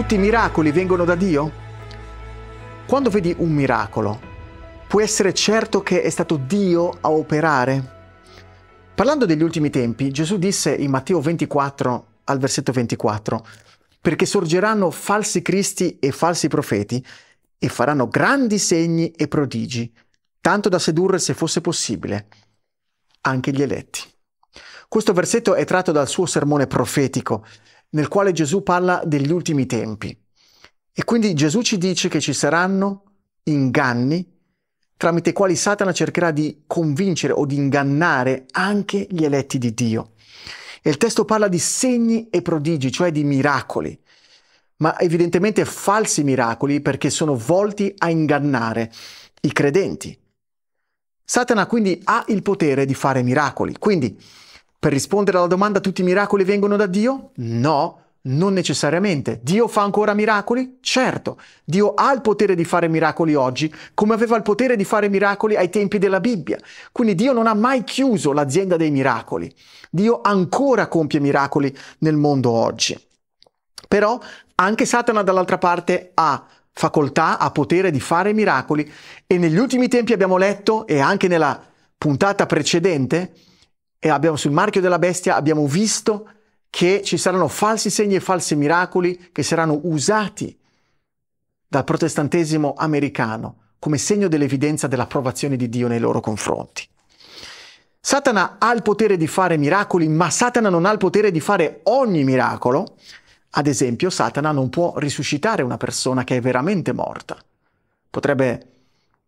tutti i miracoli vengono da Dio? Quando vedi un miracolo, puoi essere certo che è stato Dio a operare? Parlando degli ultimi tempi, Gesù disse in Matteo 24 al versetto 24, perché sorgeranno falsi cristi e falsi profeti e faranno grandi segni e prodigi, tanto da sedurre, se fosse possibile, anche gli eletti. Questo versetto è tratto dal suo sermone profetico nel quale Gesù parla degli ultimi tempi. E quindi Gesù ci dice che ci saranno inganni tramite i quali Satana cercherà di convincere o di ingannare anche gli eletti di Dio. E il testo parla di segni e prodigi, cioè di miracoli, ma evidentemente falsi miracoli perché sono volti a ingannare i credenti. Satana quindi ha il potere di fare miracoli, quindi per rispondere alla domanda tutti i miracoli vengono da Dio? No, non necessariamente. Dio fa ancora miracoli? Certo, Dio ha il potere di fare miracoli oggi, come aveva il potere di fare miracoli ai tempi della Bibbia. Quindi Dio non ha mai chiuso l'azienda dei miracoli. Dio ancora compie miracoli nel mondo oggi. Però anche Satana dall'altra parte ha facoltà, ha potere di fare miracoli e negli ultimi tempi abbiamo letto e anche nella puntata precedente e abbiamo sul marchio della bestia abbiamo visto che ci saranno falsi segni e falsi miracoli che saranno usati dal protestantesimo americano come segno dell'evidenza dell'approvazione di Dio nei loro confronti. Satana ha il potere di fare miracoli, ma Satana non ha il potere di fare ogni miracolo. Ad esempio, Satana non può risuscitare una persona che è veramente morta. Potrebbe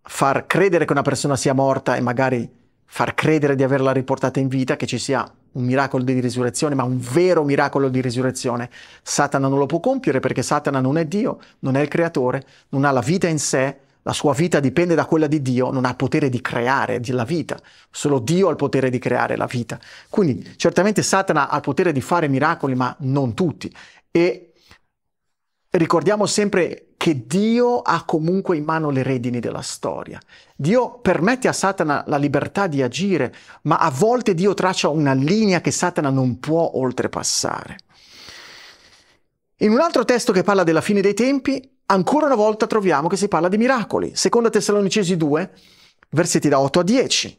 far credere che una persona sia morta e magari far credere di averla riportata in vita, che ci sia un miracolo di risurrezione, ma un vero miracolo di risurrezione. Satana non lo può compiere perché Satana non è Dio, non è il creatore, non ha la vita in sé, la sua vita dipende da quella di Dio, non ha potere di creare la vita, solo Dio ha il potere di creare la vita. Quindi certamente Satana ha il potere di fare miracoli, ma non tutti. E ricordiamo sempre che Dio ha comunque in mano le redini della storia. Dio permette a Satana la libertà di agire, ma a volte Dio traccia una linea che Satana non può oltrepassare. In un altro testo che parla della fine dei tempi, ancora una volta troviamo che si parla di miracoli. Seconda Tessalonicesi 2, versetti da 8 a 10.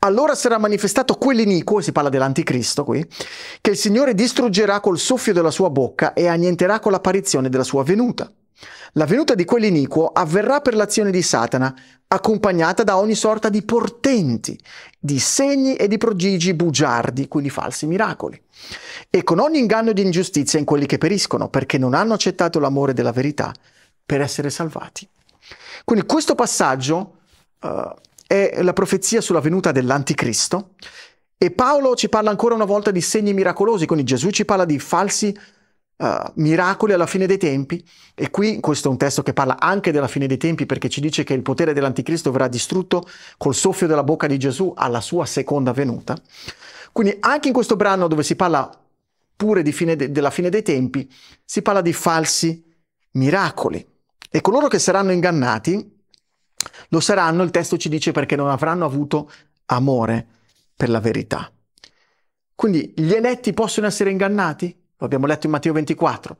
Allora sarà manifestato quell'iniquo, si parla dell'anticristo qui, che il Signore distruggerà col soffio della sua bocca e annienterà con l'apparizione della sua venuta. La venuta di quell'iniquo avverrà per l'azione di Satana, accompagnata da ogni sorta di portenti, di segni e di prodigi bugiardi, quindi falsi miracoli. E con ogni inganno di ingiustizia in quelli che periscono, perché non hanno accettato l'amore della verità per essere salvati. Quindi questo passaggio uh, è la profezia sulla venuta dell'anticristo e Paolo ci parla ancora una volta di segni miracolosi, quindi Gesù ci parla di falsi miracoli Uh, miracoli alla fine dei tempi e qui questo è un testo che parla anche della fine dei tempi perché ci dice che il potere dell'anticristo verrà distrutto col soffio della bocca di Gesù alla sua seconda venuta. Quindi anche in questo brano dove si parla pure fine de- della fine dei tempi, si parla di falsi miracoli e coloro che saranno ingannati lo saranno, il testo ci dice, perché non avranno avuto amore per la verità. Quindi gli eletti possono essere ingannati? Lo abbiamo letto in Matteo 24,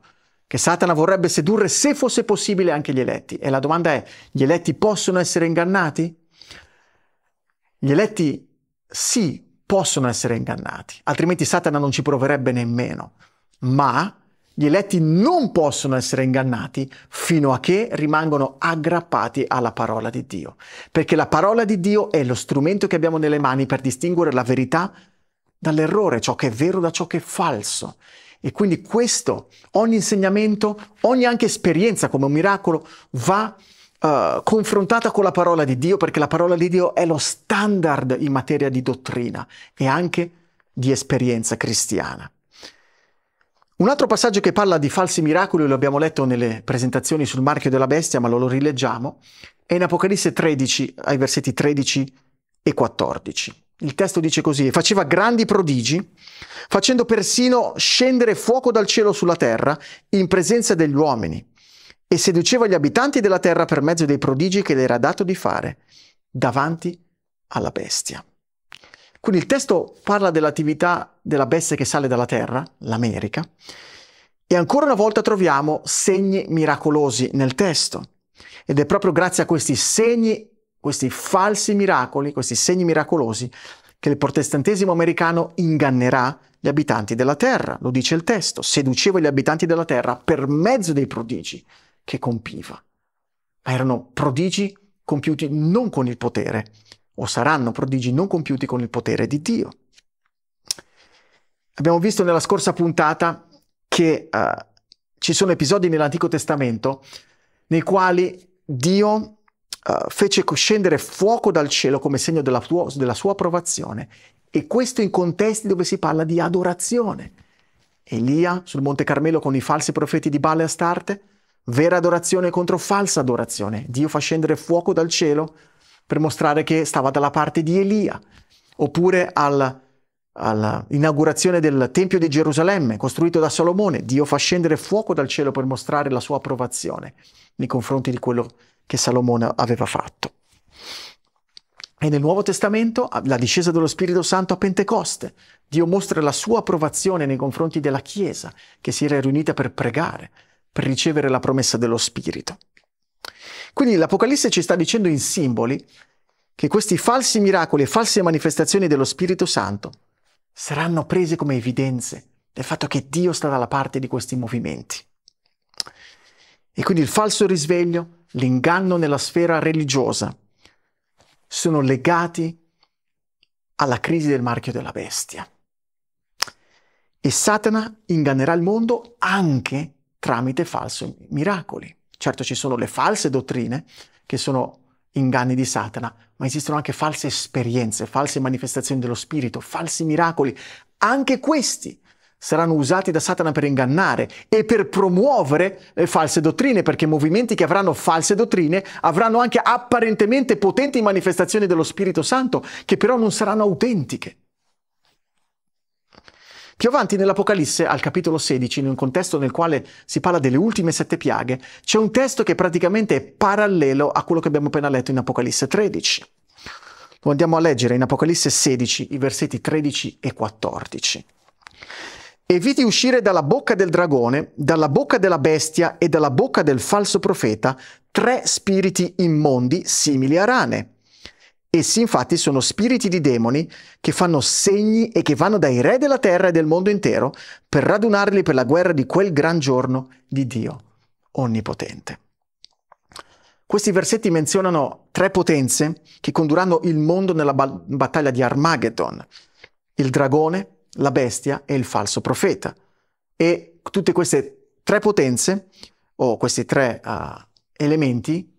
che Satana vorrebbe sedurre se fosse possibile anche gli eletti. E la domanda è, gli eletti possono essere ingannati? Gli eletti sì, possono essere ingannati, altrimenti Satana non ci proverebbe nemmeno. Ma gli eletti non possono essere ingannati fino a che rimangono aggrappati alla parola di Dio, perché la parola di Dio è lo strumento che abbiamo nelle mani per distinguere la verità dall'errore, ciò che è vero da ciò che è falso. E quindi questo, ogni insegnamento, ogni anche esperienza come un miracolo va uh, confrontata con la parola di Dio perché la parola di Dio è lo standard in materia di dottrina e anche di esperienza cristiana. Un altro passaggio che parla di falsi miracoli, lo abbiamo letto nelle presentazioni sul marchio della bestia, ma lo rileggiamo, è in Apocalisse 13, ai versetti 13 e 14. Il testo dice così, faceva grandi prodigi, facendo persino scendere fuoco dal cielo sulla terra in presenza degli uomini, e seduceva gli abitanti della terra per mezzo dei prodigi che le era dato di fare davanti alla bestia. Quindi il testo parla dell'attività della bestia che sale dalla terra, l'America, e ancora una volta troviamo segni miracolosi nel testo. Ed è proprio grazie a questi segni questi falsi miracoli, questi segni miracolosi che il protestantesimo americano ingannerà gli abitanti della terra, lo dice il testo, seduceva gli abitanti della terra per mezzo dei prodigi che compiva. Ma erano prodigi compiuti non con il potere, o saranno prodigi non compiuti con il potere di Dio. Abbiamo visto nella scorsa puntata che uh, ci sono episodi nell'Antico Testamento nei quali Dio eh, fece scendere fuoco dal cielo come segno della, tuo, della sua approvazione. E questo in contesti dove si parla di adorazione. Elia sul Monte Carmelo con i falsi profeti di Baal e Astarte, vera adorazione contro falsa adorazione. Dio fa scendere fuoco dal cielo per mostrare che stava dalla parte di Elia. Oppure al all'inaugurazione del Tempio di Gerusalemme costruito da Salomone, Dio fa scendere fuoco dal cielo per mostrare la sua approvazione nei confronti di quello che Salomone aveva fatto. E nel Nuovo Testamento la discesa dello Spirito Santo a Pentecoste. Dio mostra la sua approvazione nei confronti della Chiesa che si era riunita per pregare, per ricevere la promessa dello Spirito. Quindi l'Apocalisse ci sta dicendo in simboli che questi falsi miracoli e false manifestazioni dello Spirito Santo saranno prese come evidenze del fatto che Dio sta dalla parte di questi movimenti. E quindi il falso risveglio, l'inganno nella sfera religiosa, sono legati alla crisi del marchio della bestia. E Satana ingannerà il mondo anche tramite falsi miracoli. Certo ci sono le false dottrine, che sono inganni di Satana, ma esistono anche false esperienze, false manifestazioni dello spirito, falsi miracoli. Anche questi saranno usati da Satana per ingannare e per promuovere eh, false dottrine, perché movimenti che avranno false dottrine avranno anche apparentemente potenti manifestazioni dello Spirito Santo, che però non saranno autentiche. Più avanti nell'Apocalisse, al capitolo 16, in un contesto nel quale si parla delle ultime sette piaghe, c'è un testo che praticamente è parallelo a quello che abbiamo appena letto in Apocalisse 13. Lo andiamo a leggere in Apocalisse 16, i versetti 13 e 14. Eviti uscire dalla bocca del dragone, dalla bocca della bestia e dalla bocca del falso profeta tre spiriti immondi simili a rane. Essi infatti sono spiriti di demoni che fanno segni e che vanno dai re della terra e del mondo intero per radunarli per la guerra di quel gran giorno di Dio Onnipotente. Questi versetti menzionano tre potenze che condurranno il mondo nella ba- battaglia di Armageddon, il dragone, la bestia e il falso profeta. E tutte queste tre potenze, o questi tre uh, elementi,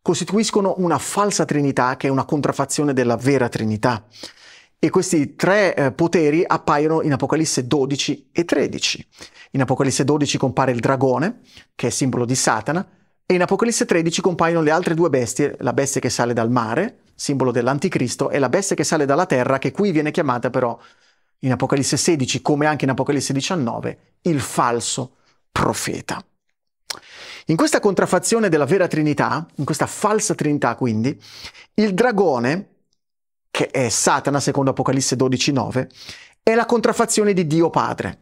costituiscono una falsa trinità che è una contraffazione della vera trinità. E questi tre eh, poteri appaiono in Apocalisse 12 e 13. In Apocalisse 12 compare il dragone, che è simbolo di Satana, e in Apocalisse 13 compaiono le altre due bestie, la bestia che sale dal mare, simbolo dell'anticristo, e la bestia che sale dalla terra, che qui viene chiamata però in Apocalisse 16 come anche in Apocalisse 19, il falso profeta. In questa contraffazione della vera Trinità, in questa falsa Trinità quindi, il dragone, che è Satana secondo Apocalisse 12.9, è la contraffazione di Dio Padre.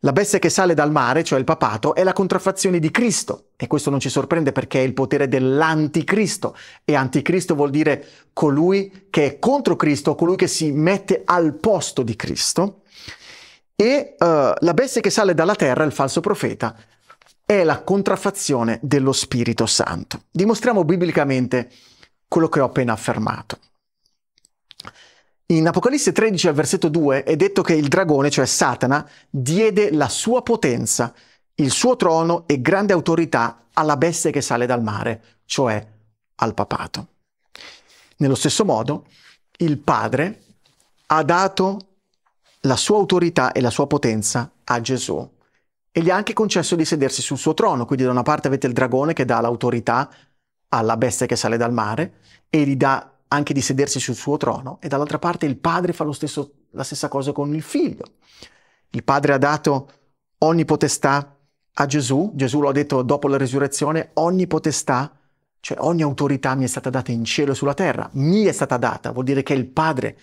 La bestia che sale dal mare, cioè il papato, è la contraffazione di Cristo e questo non ci sorprende perché è il potere dell'anticristo e anticristo vuol dire colui che è contro Cristo, colui che si mette al posto di Cristo. E uh, la bestia che sale dalla terra, il falso profeta, è la contraffazione dello Spirito Santo. Dimostriamo biblicamente quello che ho appena affermato. In Apocalisse 13 al versetto 2 è detto che il dragone, cioè Satana, diede la sua potenza, il suo trono e grande autorità alla bestia che sale dal mare, cioè al papato. Nello stesso modo, il Padre ha dato la sua autorità e la sua potenza a Gesù e gli ha anche concesso di sedersi sul suo trono, quindi da una parte avete il dragone che dà l'autorità alla bestia che sale dal mare e gli dà anche di sedersi sul suo trono e dall'altra parte il padre fa stesso, la stessa cosa con il figlio. Il padre ha dato ogni potestà a Gesù, Gesù lo ha detto dopo la risurrezione, ogni potestà, cioè ogni autorità mi è stata data in cielo e sulla terra, mi è stata data, vuol dire che è il padre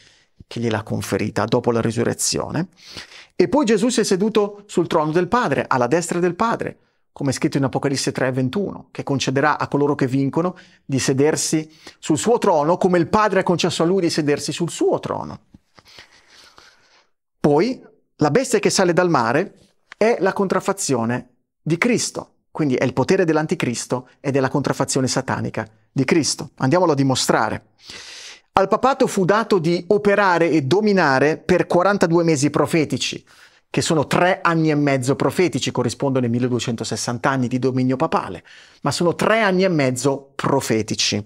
che gliel'ha conferita dopo la risurrezione. E poi Gesù si è seduto sul trono del padre, alla destra del padre come è scritto in Apocalisse 3:21, che concederà a coloro che vincono di sedersi sul suo trono, come il Padre ha concesso a lui di sedersi sul suo trono. Poi la bestia che sale dal mare è la contraffazione di Cristo, quindi è il potere dell'anticristo e della contraffazione satanica di Cristo. Andiamolo a dimostrare. Al papato fu dato di operare e dominare per 42 mesi profetici, che sono tre anni e mezzo profetici, corrispondono ai 1260 anni di dominio papale, ma sono tre anni e mezzo profetici.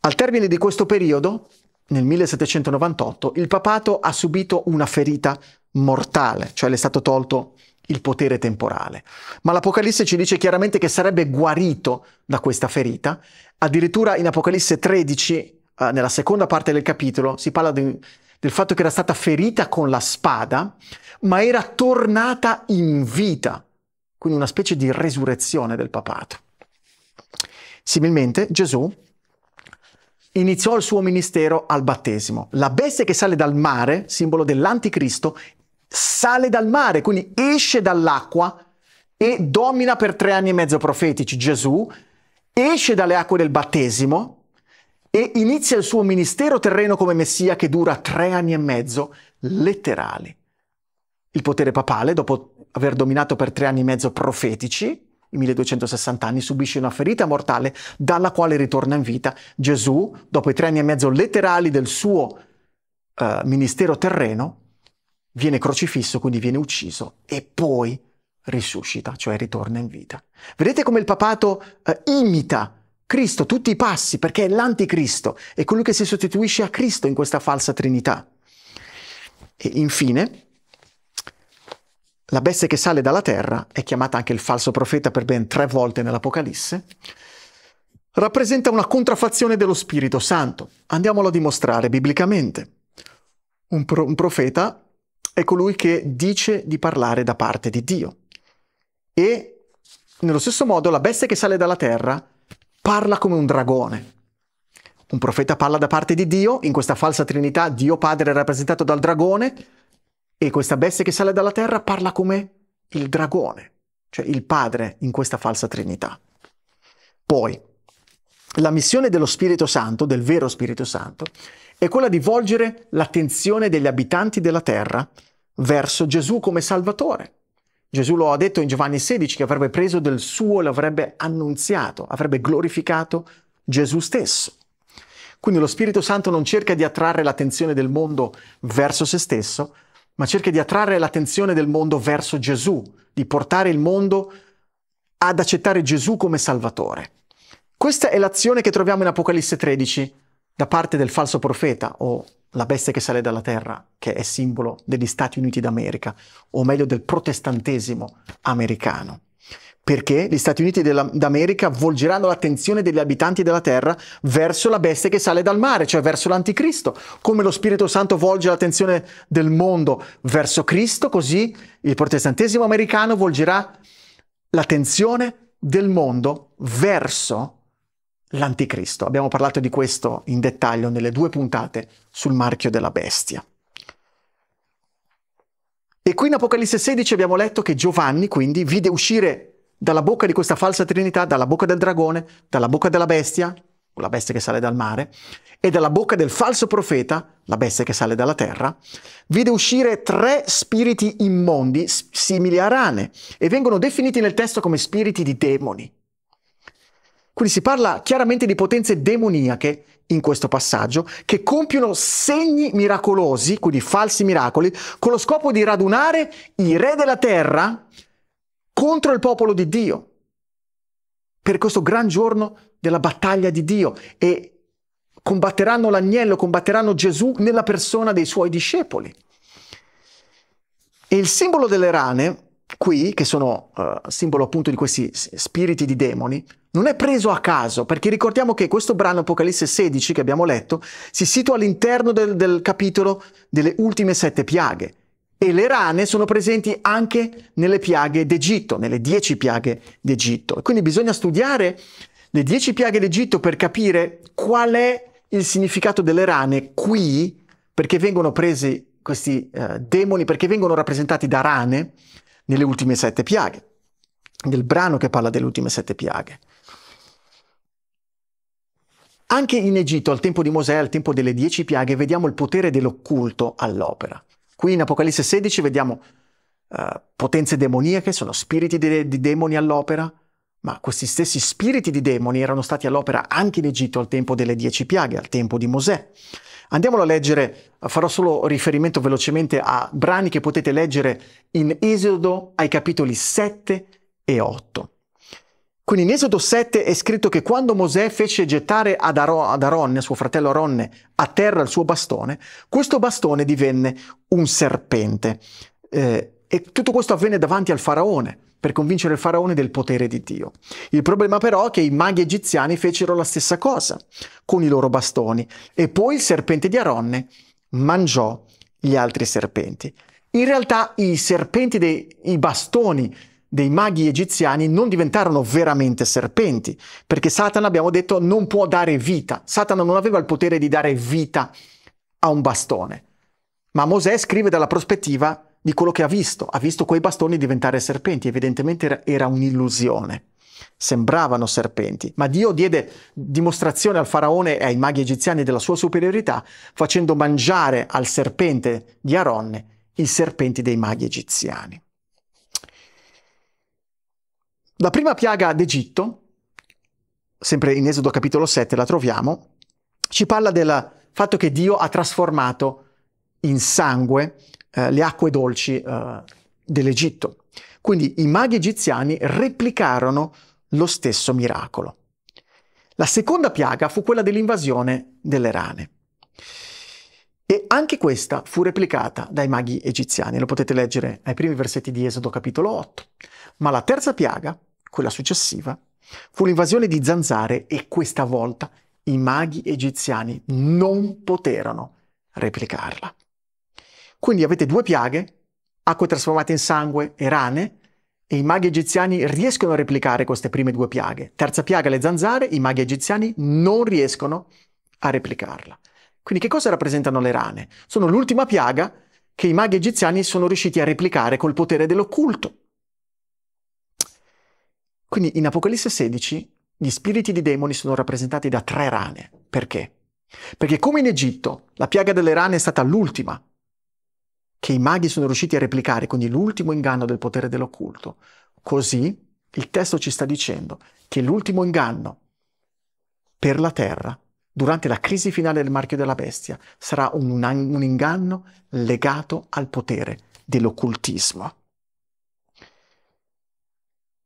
Al termine di questo periodo, nel 1798, il papato ha subito una ferita mortale, cioè le è stato tolto il potere temporale. Ma l'Apocalisse ci dice chiaramente che sarebbe guarito da questa ferita. Addirittura in Apocalisse 13, eh, nella seconda parte del capitolo, si parla di, del fatto che era stata ferita con la spada, ma era tornata in vita, quindi una specie di resurrezione del papato. Similmente Gesù iniziò il suo ministero al battesimo. La bestia che sale dal mare, simbolo dell'anticristo, sale dal mare, quindi esce dall'acqua e domina per tre anni e mezzo profetici. Gesù esce dalle acque del battesimo e inizia il suo ministero terreno come messia che dura tre anni e mezzo, letterali. Il potere papale, dopo aver dominato per tre anni e mezzo profetici, i 1260 anni, subisce una ferita mortale dalla quale ritorna in vita Gesù, dopo i tre anni e mezzo letterali del suo eh, ministero terreno, viene crocifisso, quindi viene ucciso e poi risuscita, cioè ritorna in vita. Vedete come il papato eh, imita Cristo, tutti i passi, perché è l'anticristo, è colui che si sostituisce a Cristo in questa falsa Trinità. E infine, la bestia che sale dalla terra, è chiamata anche il falso profeta per ben tre volte nell'Apocalisse, rappresenta una contraffazione dello Spirito Santo. Andiamolo a dimostrare biblicamente. Un, pro- un profeta è colui che dice di parlare da parte di Dio. E nello stesso modo la bestia che sale dalla terra parla come un dragone. Un profeta parla da parte di Dio, in questa falsa trinità Dio Padre è rappresentato dal dragone e questa bestia che sale dalla terra parla come il dragone, cioè il Padre in questa falsa trinità. Poi, la missione dello Spirito Santo, del vero Spirito Santo, è quella di volgere l'attenzione degli abitanti della terra verso Gesù come Salvatore, Gesù lo ha detto in Giovanni 16 che avrebbe preso del suo, e l'avrebbe annunziato, avrebbe glorificato Gesù stesso. Quindi lo Spirito Santo non cerca di attrarre l'attenzione del mondo verso se stesso, ma cerca di attrarre l'attenzione del mondo verso Gesù, di portare il mondo ad accettare Gesù come Salvatore. Questa è l'azione che troviamo in Apocalisse 13, da parte del falso profeta o la bestia che sale dalla terra, che è simbolo degli Stati Uniti d'America, o meglio del protestantesimo americano. Perché gli Stati Uniti d'America volgeranno l'attenzione degli abitanti della terra verso la bestia che sale dal mare, cioè verso l'anticristo. Come lo Spirito Santo volge l'attenzione del mondo verso Cristo, così il protestantesimo americano volgerà l'attenzione del mondo verso l'anticristo. Abbiamo parlato di questo in dettaglio nelle due puntate sul marchio della bestia. E qui in Apocalisse 16 abbiamo letto che Giovanni quindi vide uscire dalla bocca di questa falsa trinità, dalla bocca del dragone, dalla bocca della bestia, la bestia che sale dal mare, e dalla bocca del falso profeta, la bestia che sale dalla terra, vide uscire tre spiriti immondi simili a rane e vengono definiti nel testo come spiriti di demoni. Quindi si parla chiaramente di potenze demoniache in questo passaggio, che compiono segni miracolosi, quindi falsi miracoli, con lo scopo di radunare i re della terra contro il popolo di Dio, per questo gran giorno della battaglia di Dio. E combatteranno l'agnello, combatteranno Gesù nella persona dei suoi discepoli. E il simbolo delle rane qui, che sono uh, simbolo appunto di questi spiriti di demoni, non è preso a caso, perché ricordiamo che questo brano Apocalisse 16 che abbiamo letto si situa all'interno del, del capitolo delle ultime sette piaghe e le rane sono presenti anche nelle piaghe d'Egitto, nelle dieci piaghe d'Egitto. Quindi bisogna studiare le dieci piaghe d'Egitto per capire qual è il significato delle rane qui, perché vengono presi questi eh, demoni, perché vengono rappresentati da rane, nelle ultime sette piaghe, nel brano che parla delle ultime sette piaghe. Anche in Egitto, al tempo di Mosè, al tempo delle dieci piaghe, vediamo il potere dell'occulto all'opera. Qui in Apocalisse 16 vediamo uh, potenze demoniache, sono spiriti di, di demoni all'opera, ma questi stessi spiriti di demoni erano stati all'opera anche in Egitto al tempo delle dieci piaghe, al tempo di Mosè. Andiamolo a leggere, farò solo riferimento velocemente a brani che potete leggere in Esodo ai capitoli 7 e 8. Quindi in Esodo 7 è scritto che quando Mosè fece gettare ad, Aro- ad Aronne, suo fratello Aronne, a terra il suo bastone, questo bastone divenne un serpente. Eh, e tutto questo avvenne davanti al faraone, per convincere il faraone del potere di Dio. Il problema però è che i maghi egiziani fecero la stessa cosa con i loro bastoni e poi il serpente di Aronne mangiò gli altri serpenti. In realtà i serpenti dei i bastoni dei maghi egiziani non diventarono veramente serpenti, perché Satana, abbiamo detto, non può dare vita. Satana non aveva il potere di dare vita a un bastone. Ma Mosè scrive dalla prospettiva di quello che ha visto. Ha visto quei bastoni diventare serpenti, evidentemente era, era un'illusione. Sembravano serpenti, ma Dio diede dimostrazione al faraone e ai maghi egiziani della sua superiorità facendo mangiare al serpente di Aronne i serpenti dei maghi egiziani. La prima piaga d'Egitto, sempre in Esodo capitolo 7 la troviamo, ci parla del fatto che Dio ha trasformato in sangue eh, le acque dolci eh, dell'Egitto. Quindi i maghi egiziani replicarono lo stesso miracolo. La seconda piaga fu quella dell'invasione delle rane. E anche questa fu replicata dai maghi egiziani, lo potete leggere ai primi versetti di Esodo capitolo 8. Ma la terza piaga, quella successiva, fu l'invasione di zanzare e questa volta i maghi egiziani non poterono replicarla. Quindi avete due piaghe, acque trasformate in sangue e rane, e i maghi egiziani riescono a replicare queste prime due piaghe. Terza piaga, le zanzare, i maghi egiziani non riescono a replicarla. Quindi che cosa rappresentano le rane? Sono l'ultima piaga che i maghi egiziani sono riusciti a replicare col potere dell'occulto. Quindi in Apocalisse 16 gli spiriti di demoni sono rappresentati da tre rane. Perché? Perché come in Egitto la piaga delle rane è stata l'ultima che i maghi sono riusciti a replicare, quindi l'ultimo inganno del potere dell'occulto. Così il testo ci sta dicendo che l'ultimo inganno per la Terra, durante la crisi finale del marchio della bestia, sarà un, un inganno legato al potere dell'occultismo.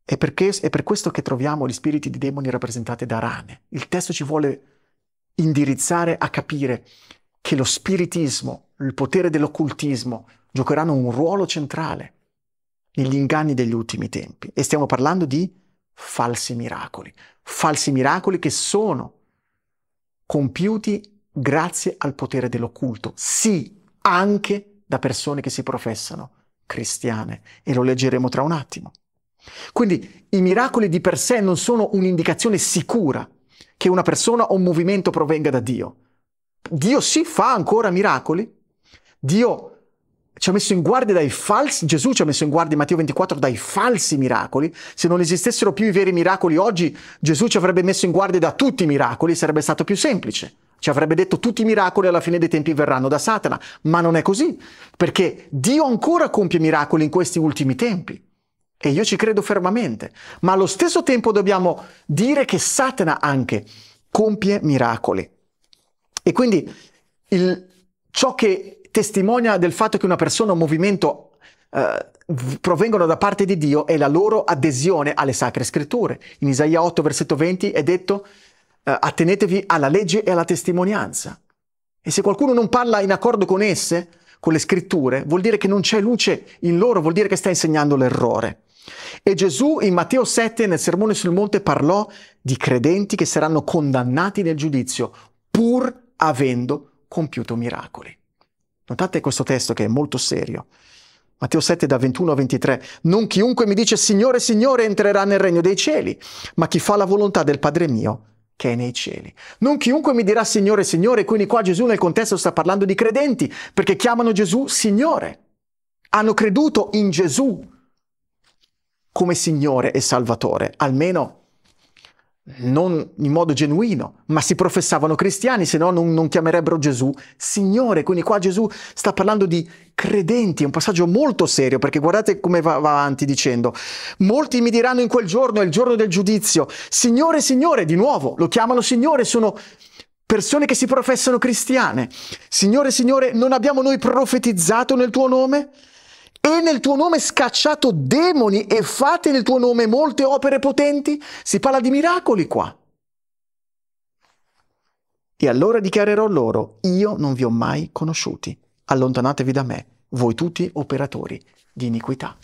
È, perché, è, per questo che troviamo gli spiriti di demoni rappresentati da rane. Il testo ci vuole indirizzare a capire che lo spiritismo, il potere dell'occultismo giocheranno un ruolo centrale negli inganni degli ultimi tempi. E stiamo parlando di falsi miracoli, falsi miracoli che sono compiuti grazie al potere dell'occulto, sì, anche da persone che si professano cristiane, e lo leggeremo tra un attimo. Quindi i miracoli di per sé non sono un'indicazione sicura che una persona o un movimento provenga da Dio, Dio si fa ancora miracoli, Dio ci ha messo in guardia dai falsi, Gesù ci ha messo in guardia in Matteo 24 dai falsi miracoli, se non esistessero più i veri miracoli oggi Gesù ci avrebbe messo in guardia da tutti i miracoli, sarebbe stato più semplice. Ci avrebbe detto tutti i miracoli alla fine dei tempi verranno da Satana, ma non è così, perché Dio ancora compie miracoli in questi ultimi tempi. E io ci credo fermamente, ma allo stesso tempo dobbiamo dire che Satana anche compie miracoli. E quindi il, ciò che testimonia del fatto che una persona, o un movimento eh, provengono da parte di Dio è la loro adesione alle sacre scritture. In Isaia 8, versetto 20 è detto eh, attenetevi alla legge e alla testimonianza. E se qualcuno non parla in accordo con esse, con le scritture, vuol dire che non c'è luce in loro, vuol dire che sta insegnando l'errore. E Gesù in Matteo 7 nel sermone sul monte parlò di credenti che saranno condannati nel giudizio pur avendo compiuto miracoli. Notate questo testo che è molto serio. Matteo 7 da 21 a 23. Non chiunque mi dice Signore, Signore entrerà nel regno dei cieli, ma chi fa la volontà del Padre mio che è nei cieli. Non chiunque mi dirà Signore, Signore, quindi qua Gesù nel contesto sta parlando di credenti, perché chiamano Gesù Signore. Hanno creduto in Gesù come Signore e Salvatore, almeno non in modo genuino, ma si professavano cristiani, se no non, non, chiamerebbero Gesù Signore. Quindi qua Gesù sta parlando di credenti, è un passaggio molto serio, perché guardate come va, va avanti dicendo, molti mi diranno in quel giorno, è il giorno del giudizio, Signore, Signore, di nuovo, lo chiamano Signore, sono persone che si professano cristiane. Signore, Signore, non abbiamo noi profetizzato nel tuo nome? e nel tuo nome scacciato demoni e fate nel tuo nome molte opere potenti? Si parla di miracoli qua. E allora dichiarerò loro, io non vi ho mai conosciuti, allontanatevi da me, voi tutti operatori di iniquità.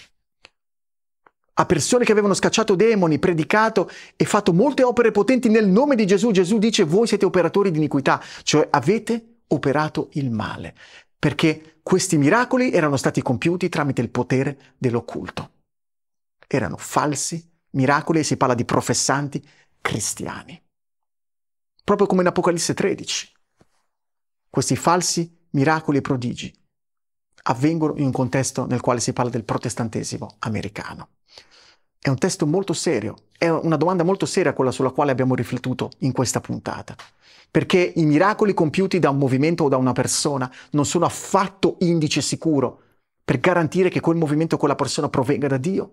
A persone che avevano scacciato demoni, predicato e fatto molte opere potenti nel nome di Gesù, Gesù dice voi siete operatori di iniquità, cioè avete operato il male perché questi miracoli erano stati compiuti tramite il potere dell'occulto. Erano falsi miracoli e si parla di professanti cristiani. Proprio come in Apocalisse 13. Questi falsi miracoli e prodigi avvengono in un contesto nel quale si parla del protestantesimo americano. È un testo molto serio, è una domanda molto seria quella sulla quale abbiamo riflettuto in questa puntata perché i miracoli compiuti da un movimento o da una persona non sono affatto indice sicuro per garantire che quel movimento o quella persona provenga da Dio,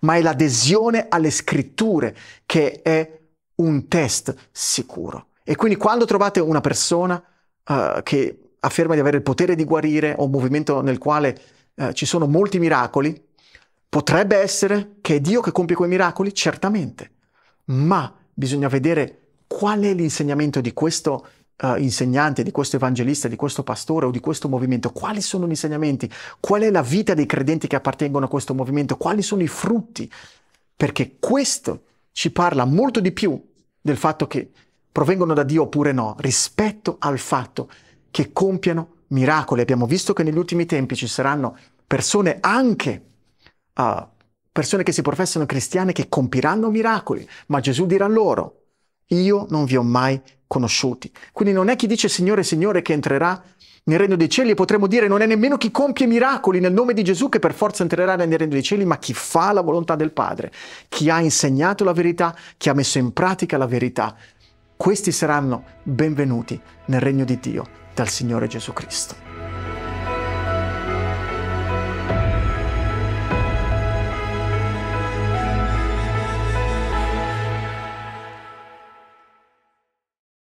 ma è l'adesione alle scritture che è un test sicuro. E quindi quando trovate una persona uh, che afferma di avere il potere di guarire o un movimento nel quale uh, ci sono molti miracoli, potrebbe essere che è Dio che compie quei miracoli, certamente, ma bisogna vedere Qual è l'insegnamento di questo uh, insegnante, di questo evangelista, di questo pastore o di questo movimento? Quali sono gli insegnamenti? Qual è la vita dei credenti che appartengono a questo movimento? Quali sono i frutti? Perché questo ci parla molto di più del fatto che provengono da Dio oppure no, rispetto al fatto che compiano miracoli. Abbiamo visto che negli ultimi tempi ci saranno persone anche uh, persone che si professano cristiane che compiranno miracoli, ma Gesù dirà loro, io non vi ho mai conosciuti. Quindi non è chi dice Signore, Signore che entrerà nel regno dei cieli e potremmo dire non è nemmeno chi compie miracoli nel nome di Gesù che per forza entrerà nel regno dei cieli, ma chi fa la volontà del Padre, chi ha insegnato la verità, chi ha messo in pratica la verità. Questi saranno benvenuti nel regno di Dio dal Signore Gesù Cristo.